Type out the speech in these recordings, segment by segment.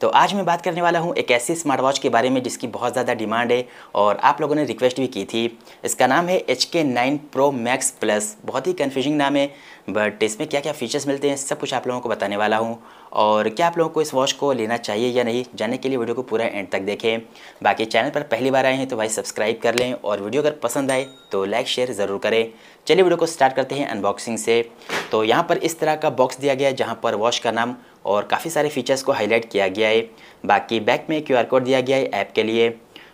तो आज मैं बात करने वाला हूँ एक ऐसी स्मार्ट वॉच के बारे में जिसकी बहुत ज़्यादा डिमांड है और आप लोगों ने रिक्वेस्ट भी की थी इसका नाम है एच के नाइन प्रो मैक्स प्लस बहुत ही कन्फ्यूजिंग नाम है बट इसमें क्या क्या फ़ीचर्स मिलते हैं सब कुछ आप लोगों को बताने वाला हूँ और क्या आप लोगों को इस वॉच को लेना चाहिए या नहीं जानने के लिए वीडियो को पूरा एंड तक देखें बाकी चैनल पर पहली बार आए हैं तो भाई सब्सक्राइब कर लें और वीडियो अगर पसंद आए तो लाइक शेयर ज़रूर करें चलिए वीडियो को स्टार्ट करते हैं अनबॉक्सिंग से तो यहाँ पर इस तरह का बॉक्स दिया गया है जहाँ पर वॉच का नाम और काफ़ी सारे फीचर्स को हाईलाइट किया गया है बाकी बैक में क्यू कोड दिया गया है ऐप के लिए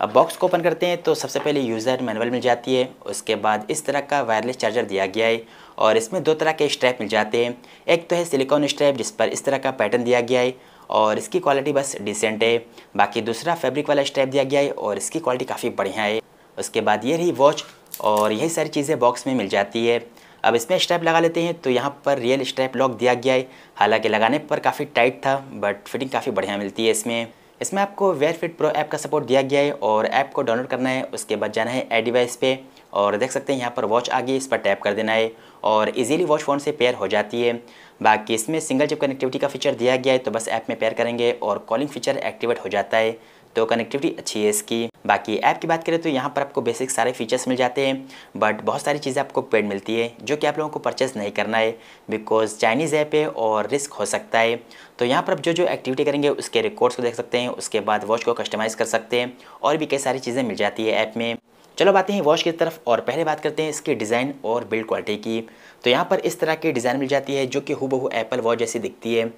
अब बॉक्स को ओपन करते हैं तो सबसे पहले यूज़र मैनुअल मिल जाती है उसके बाद इस तरह का वायरलेस चार्जर दिया गया है और इसमें दो तरह के स्ट्रैप मिल जाते हैं एक तो है सिलिकॉन स्ट्रैप जिस पर इस तरह का पैटर्न दिया गया है और इसकी क्वालिटी बस डिसेंट है बाकी दूसरा फैब्रिक वाला स्ट्रैप दिया गया है और इसकी क्वालिटी काफ़ी बढ़िया है उसके बाद ये रही वॉच और यही सारी चीज़ें बॉक्स में मिल जाती है अब इसमें स्ट्रैप लगा लेते हैं तो यहाँ पर रियल स्ट्रैप लॉक दिया गया है हालांकि लगाने पर काफ़ी टाइट था बट फिटिंग काफ़ी बढ़िया मिलती है इसमें इसमें आपको वेयर फिट प्रो ऐप का सपोर्ट दिया गया है और ऐप को डाउनलोड करना है उसके बाद जाना है ए डिवाइस पे और देख सकते हैं यहाँ पर वॉच आ गई इस पर टैप कर देना है और इजीली वॉच फ़ोन से पेयर हो जाती है बाकी इसमें सिंगल चिप कनेक्टिविटी का फीचर दिया गया है तो बस ऐप में पेयर करेंगे और कॉलिंग फीचर एक्टिवेट हो जाता है तो कनेक्टिविटी अच्छी है इसकी बाकी ऐप की बात करें तो यहाँ पर आपको बेसिक सारे फीचर्स मिल जाते हैं बट बहुत सारी चीज़ें आपको पेड मिलती है जो कि आप लोगों को परचेस नहीं करना है बिकॉज चाइनीज़ ऐप है और रिस्क हो सकता है तो यहाँ पर आप जो जो एक्टिविटी करेंगे उसके रिकॉर्ड्स को देख सकते हैं उसके बाद वॉच को कस्टमाइज़ कर सकते हैं और भी कई सारी चीज़ें मिल जाती है ऐप में चलो बातें हैं वॉश की तरफ और पहले बात करते हैं इसके डिज़ाइन और बिल्ड क्वालिटी की तो यहाँ पर इस तरह की डिज़ाइन मिल जाती है जो कि हूबहू एप्पल वॉच जैसी दिखती है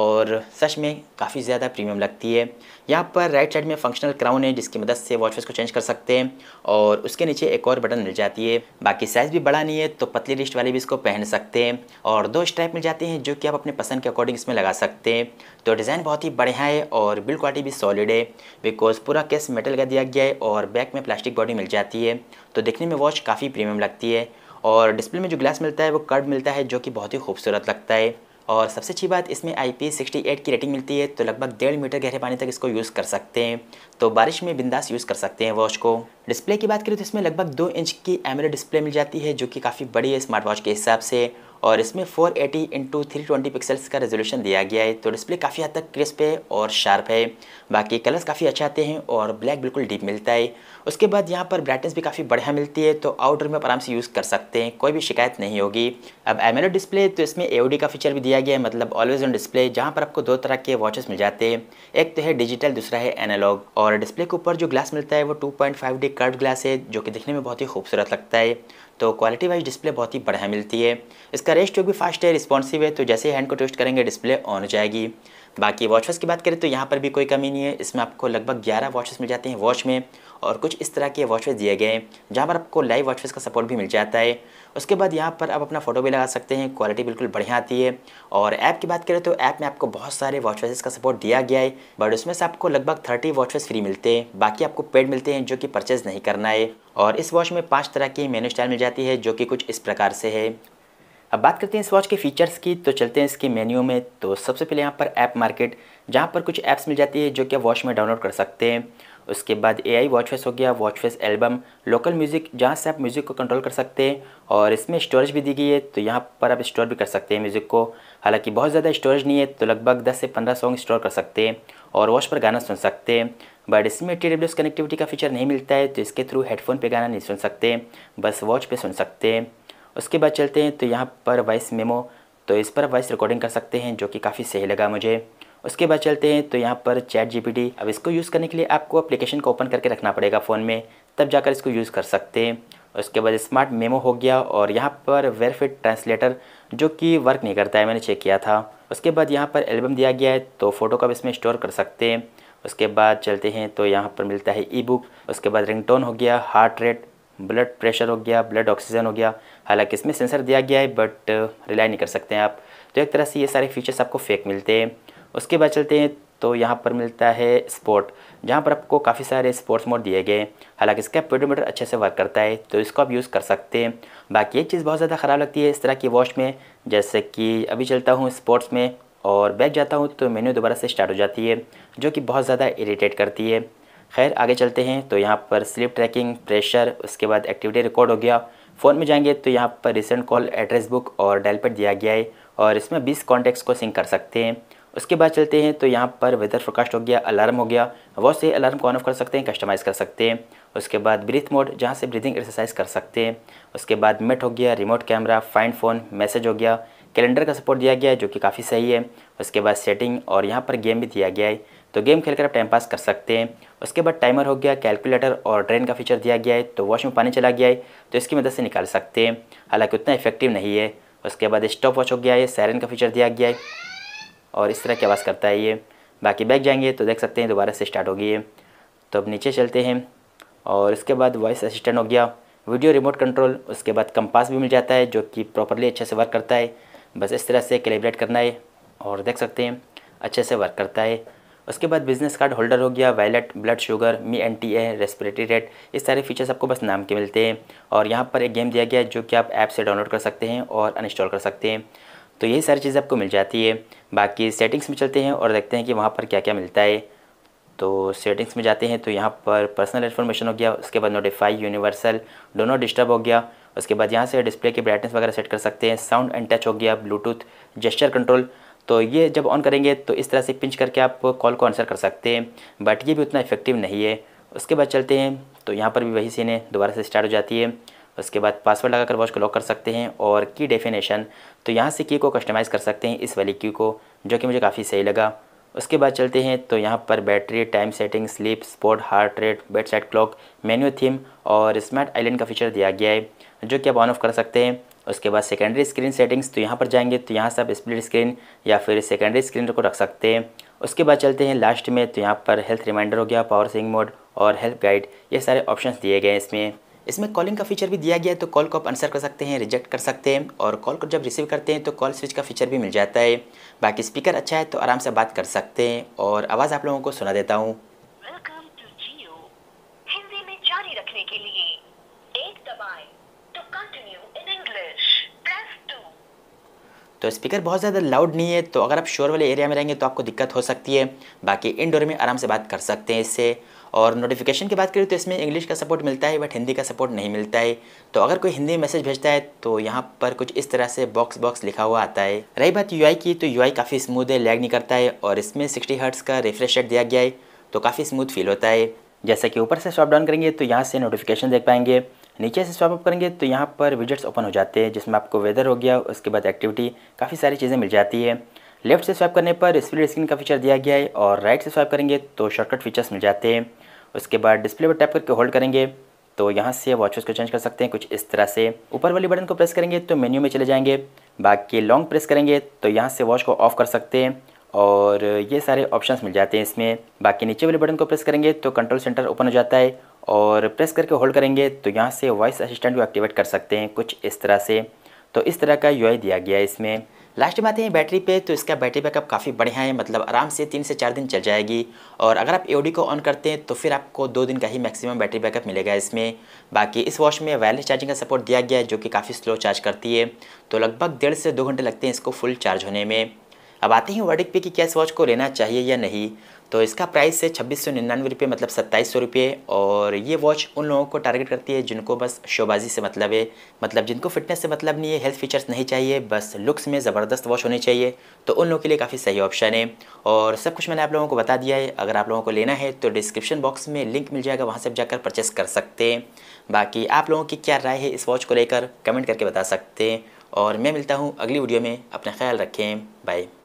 और सच में काफ़ी ज़्यादा प्रीमियम लगती है यहाँ पर राइट साइड में फंक्शनल क्राउन है जिसकी मदद से वॉच फेस को चेंज कर सकते हैं और उसके नीचे एक और बटन मिल जाती है बाकी साइज़ भी बड़ा नहीं है तो पतली लिस्ट वाले भी इसको पहन सकते हैं और दो स्ट्रैप मिल जाते हैं जो कि आप अपने पसंद के अकॉर्डिंग इसमें लगा सकते हैं तो डिज़ाइन बहुत ही बढ़िया है और बिल्ड क्वालिटी भी सॉलिड है बिकॉज पूरा केस मेटल का दिया गया है और बैक में प्लास्टिक बॉडी मिल जाती है जाती है तो देखने में वॉच काफ़ी प्रीमियम लगती है और डिस्प्ले में जो ग्लास मिलता है वो कर्ड मिलता है जो कि बहुत ही खूबसूरत लगता है और सबसे अच्छी बात इसमें आई पी की रेटिंग मिलती है तो लगभग डेढ़ मीटर गहरे पानी तक इसको यूज़ कर सकते हैं तो बारिश में बिंदास यूज़ कर सकते हैं वॉच को डिस्प्ले की बात करें तो इसमें लगभग दो इंच की एमरे डिस्प्ले मिल जाती है जो कि काफ़ी बड़ी है स्मार्ट वॉच के हिसाब से और इसमें 480 एटी इंटू थ्री पिक्सल्स का रेजोल्यूशन दिया गया है तो डिस्प्ले काफ़ी हद तक क्रिस्प है और शार्प है बाकी कलर्स काफ़ी अच्छे आते हैं और ब्लैक बिल्कुल डीप मिलता है उसके बाद यहाँ पर ब्राइटनेस भी काफ़ी बढ़िया मिलती है तो आउटडोर में आराम से यूज़ कर सकते हैं कोई भी शिकायत नहीं होगी अब एम डिस्प्ले तो इसमें ए का फीचर भी दिया गया है मतलब ऑलवेज ऑन डिस्प्ले जहाँ पर आपको दो तरह के वॉचेस मिल जाते हैं एक तो है डिजिटल दूसरा है एनालॉग और डिस्प्ले के ऊपर जो ग्लास मिलता है वो टू पॉइंट कर्व ग्लास है जो कि दिखने में बहुत ही खूबसूरत लगता है तो क्वालिटी वाइज डिस्प्ले बहुत ही बढ़िया मिलती है इसका रेस्ट भी फास्ट है रिस्पॉन्सिव है तो जैसे ही हैंड को ट्विस्ट करेंगे डिस्प्ले ऑन हो जाएगी बाकी वॉचेस की बात करें तो यहाँ पर भी कोई कमी नहीं है इसमें आपको लगभग 11 वॉचेस मिल जाते हैं वॉच में और कुछ इस तरह के वॉचेस दिए गए हैं जहाँ पर आपको लाइव वॉचेस का सपोर्ट भी मिल जाता है उसके बाद यहाँ पर आप अपना फ़ोटो भी लगा सकते हैं क्वालिटी बिल्कुल बढ़िया आती है और ऐप की बात करें तो ऐप में आपको बहुत सारे वॉचेस का सपोर्ट दिया गया है बट उसमें से आपको लगभग थर्टी वॉचेस फ्री मिलते हैं बाकी आपको पेड मिलते हैं जो कि परचेज़ नहीं करना है और इस वॉच में पाँच तरह की मेनू स्टाइल मिल जाती है जो कि कुछ इस प्रकार से है अब बात करते हैं इस वॉच के फीचर्स की तो चलते हैं इसके मेन्यू में तो सबसे पहले यहाँ पर ऐप मार्केट जहाँ पर कुछ ऐप्स मिल जाती है जो कि वॉच में डाउनलोड कर सकते हैं उसके बाद ए आई वॉच फेस हो गया watch face album local music जहाँ से आप म्यूज़िक को कंट्रोल कर सकते हैं और इसमें स्टोरेज भी दी गई है तो यहाँ पर आप स्टोर भी कर सकते हैं म्यूज़िक को हालांकि बहुत ज़्यादा स्टोरेज नहीं है तो लगभग 10 से 15 सॉन्ग स्टोर कर सकते हैं और वॉच पर गाना सुन सकते हैं बट इसमें टी डब्ल्यू कनेक्टिविटी का फीचर नहीं मिलता है तो इसके थ्रू हेडफोन पर गाना नहीं सुन सकते बस वॉच पर सुन सकते हैं उसके बाद चलते हैं तो यहाँ पर वॉइस मेमो तो इस पर वॉइस रिकॉर्डिंग कर सकते हैं जो कि काफ़ी सही लगा मुझे उसके बाद चलते हैं तो यहाँ पर चैट जी अब इसको यूज़ करने के लिए आपको अप्लीकेशन को ओपन करके रखना पड़ेगा फ़ोन में तब जाकर इसको यूज़ कर सकते हैं उसके बाद स्मार्ट मेमो हो गया और यहाँ पर वेरफिट ट्रांसलेटर जो कि वर्क नहीं करता है मैंने चेक किया था उसके बाद यहाँ पर एल्बम दिया गया है तो फ़ोटो का इसमें स्टोर कर सकते हैं उसके बाद चलते हैं तो यहाँ पर मिलता है ई बुक उसके बाद रिंगटोन हो गया हार्ट रेट ब्लड प्रेशर हो गया ब्लड ऑक्सीजन हो गया हालांकि इसमें सेंसर दिया गया है बट रिलाई uh, नहीं कर सकते हैं आप तो एक तरह से ये सारे फीचर्स आपको फेक मिलते हैं उसके बाद चलते हैं तो यहाँ पर मिलता है स्पोर्ट जहाँ पर आपको काफ़ी सारे स्पोर्ट्स मोड दिए गए हालांकि इसका पेडोमीटर अच्छे से वर्क करता है तो इसको आप यूज़ कर सकते हैं बाकी एक चीज़ बहुत ज़्यादा ख़राब लगती है इस तरह की वॉच में जैसे कि अभी चलता हूँ स्पोर्ट्स में और बैठ जाता हूँ तो मेन्यू दोबारा से स्टार्ट हो जाती है जो कि बहुत ज़्यादा इरीटेट करती है खैर आगे चलते हैं तो यहाँ पर स्लिप ट्रैकिंग प्रेशर उसके बाद एक्टिविटी रिकॉर्ड हो गया फ़ोन में जाएंगे तो यहाँ पर रिसेंट कॉल एड्रेस बुक और डायल पैड दिया गया है और इसमें 20 कॉन्टैक्ट्स को सिंक कर सकते हैं उसके बाद चलते हैं तो यहाँ पर वेदर फोकास्ट हो गया अलार्म हो गया वो से अलार्म को ऑन ऑफ कर सकते हैं कस्टमाइज़ कर सकते हैं उसके बाद ब्रीथ मोड जहाँ से ब्रीथिंग एक्सरसाइज कर सकते हैं उसके बाद मेट हो गया remote camera find phone message हो गया कैलेंडर का सपोर्ट दिया गया है जो कि काफ़ी सही है उसके बाद सेटिंग और यहाँ पर गेम भी दिया गया है तो गेम खेल कर आप टाइम पास कर सकते हैं उसके बाद टाइमर हो गया कैलकुलेटर और ड्रेन का फीचर दिया गया है तो वॉश में पानी चला गया है तो इसकी मदद से निकाल सकते हैं हालांकि उतना इफेक्टिव नहीं है उसके बाद स्टॉप वॉच हो गया है सैरन का फीचर दिया गया है और इस तरह की आवाज़ करता है ये बाकी बैग जाएंगे तो देख सकते हैं दोबारा से स्टार्ट हो गई है तो अब नीचे चलते हैं और इसके बाद वॉइस असिस्टेंट हो गया वीडियो रिमोट कंट्रोल उसके बाद कंपास भी मिल जाता है जो कि प्रॉपरली अच्छे से वर्क करता है बस इस तरह से कैलिब्रेट करना है और देख सकते हैं अच्छे से वर्क करता है उसके बाद बिजनेस कार्ड होल्डर हो गया वैलेट ब्लड शुगर मी एन टी ए रेस्पिरेटरी रेट ये सारे फीचर्स आपको बस नाम के मिलते हैं और यहाँ पर एक गेम दिया गया है जो कि आप ऐप से डाउनलोड कर सकते हैं और अनइंस्टॉल कर सकते हैं तो यही सारी चीज़ें आपको मिल जाती है बाकी सेटिंग्स में चलते हैं और देखते हैं कि वहाँ पर क्या क्या मिलता है तो सेटिंग्स में जाते हैं तो यहाँ पर पर्सनल इन्फॉर्मेशन हो गया उसके बाद नोटिफाई यूनिवर्सल डोनो डिस्टर्ब हो गया उसके बाद यहाँ से डिस्प्ले की ब्राइटनेस वगैरह सेट कर सकते हैं साउंड एंड टच हो गया ब्लूटूथ जेस्चर कंट्रोल तो ये जब ऑन करेंगे तो इस तरह से पिंच करके आप कॉल को आंसर कर सकते हैं बट ये भी उतना इफेक्टिव नहीं है उसके बाद चलते हैं तो यहाँ पर भी वही सीन है दोबारा से स्टार्ट हो जाती है उसके बाद पासवर्ड लगाकर वॉच को लॉक कर सकते हैं और की डेफिनेशन तो यहाँ से की को कस्टमाइज़ कर सकते हैं इस वाली की को जो कि मुझे काफ़ी सही लगा उसके बाद चलते हैं तो यहाँ पर battery time setting sleep sport heart rate bed side clock menu theme और स्मार्ट आइलैंड का फीचर दिया गया है जो कि आप ऑन ऑफ कर सकते हैं उसके बाद सेकेंडरी स्क्रीन सेटिंग्स तो यहाँ पर जाएंगे तो यहाँ से आप स्प्लिट स्क्रीन या फिर सेकेंडरी स्क्रीन को रख सकते हैं उसके बाद चलते हैं लास्ट में तो यहाँ पर हेल्थ रिमाइंडर हो गया पावर सेविंग मोड और हेल्प गाइड ये सारे ऑप्शन दिए गए हैं इसमें इसमें कॉलिंग का फीचर भी दिया गया है तो कॉल को आप आंसर कर सकते हैं रिजेक्ट कर सकते हैं और कॉल को जब रिसीव करते हैं तो कॉल स्विच का फीचर भी मिल जाता है बाकी स्पीकर अच्छा है तो आराम से बात कर सकते हैं और आवाज़ आप लोगों को सुना देता हूँ तो स्पीकर बहुत ज़्यादा लाउड नहीं है तो अगर आप शोर वाले एरिया में रहेंगे तो आपको दिक्कत हो सकती है बाकी इनडोर में आराम से बात कर सकते हैं इससे और नोटिफिकेशन की बात करें तो इसमें इंग्लिश का सपोर्ट मिलता है बट हिंदी का सपोर्ट नहीं मिलता है तो अगर कोई हिंदी में मैसेज भेजता है तो यहाँ पर कुछ इस तरह से बॉक्स बॉक्स लिखा हुआ आता है रही बात यू की तो यू काफ़ी स्मूथ है लैग नहीं करता है और इसमें सिक्सटी हर्ट्स का रिफ्रेश रेट दिया गया है तो काफ़ी स्मूथ फील होता है जैसे कि ऊपर से शॉप डाउन करेंगे तो यहाँ से नोटिफिकेशन देख पाएंगे नीचे से स्वाप अप करेंगे तो यहाँ पर विजिट्स ओपन हो जाते हैं जिसमें आपको वेदर हो गया उसके बाद एक्टिविटी काफ़ी सारी चीज़ें मिल जाती है लेफ्ट से स्वाइप करने पर स्प्लिट स्क्रीन का फीचर दिया गया है और राइट से स्वाइप करेंगे तो शॉर्टकट फीचर्स मिल जाते हैं उसके बाद डिस्प्ले पर टैप करके होल्ड करेंगे तो यहाँ से वॉचेस को चेंज कर सकते हैं कुछ इस तरह से ऊपर वाले बटन को प्रेस करेंगे तो मेन्यू में चले जाएंगे बाकी लॉन्ग प्रेस करेंगे तो यहाँ से वॉच को ऑफ कर सकते हैं और ये सारे ऑप्शंस मिल जाते हैं इसमें बाकी नीचे वाले बटन को प्रेस करेंगे तो कंट्रोल सेंटर ओपन हो जाता है और प्रेस करके होल्ड करेंगे तो यहाँ से वॉइस असिस्टेंट को एक्टिवेट कर सकते हैं कुछ इस तरह से तो इस तरह का यू दिया गया है इसमें लास्ट में आते हैं बैटरी पे तो इसका बैटरी बैकअप काफ़ी बढ़िया है मतलब आराम से तीन से चार दिन चल जाएगी और अगर आप ए को ऑन करते हैं तो फिर आपको दो दिन का ही मैक्सिमम बैटरी बैकअप मिलेगा इसमें बाकी इस वॉच में वायरलेस चार्जिंग का सपोर्ट दिया गया है जो कि काफ़ी स्लो चार्ज करती है तो लगभग डेढ़ से दो घंटे लगते हैं इसको फुल चार्ज होने में अब आते हैं वर्डिक पे कि क्या इस वॉच को लेना चाहिए या नहीं तो इसका प्राइस है छब्बीस सौ निन्यानवे रुपये मतलब सत्ताईस सौ रुपये और ये वॉच उन लोगों को टारगेट करती है जिनको बस शोबाजी से मतलब है मतलब जिनको फिटनेस से मतलब नहीं है हेल्थ फीचर्स नहीं चाहिए बस लुक्स में ज़बरदस्त वॉच होनी चाहिए तो उन लोगों के लिए काफ़ी सही ऑप्शन है और सब कुछ मैंने आप लोगों को बता दिया है अगर आप लोगों को लेना है तो डिस्क्रिप्शन बॉक्स में लिंक मिल जाएगा वहाँ से आप जाकर परचेस कर सकते हैं बाकी आप लोगों की क्या राय है इस वॉच को लेकर कमेंट करके बता सकते हैं और मैं मिलता हूँ अगली वीडियो में अपना ख्याल रखें बाय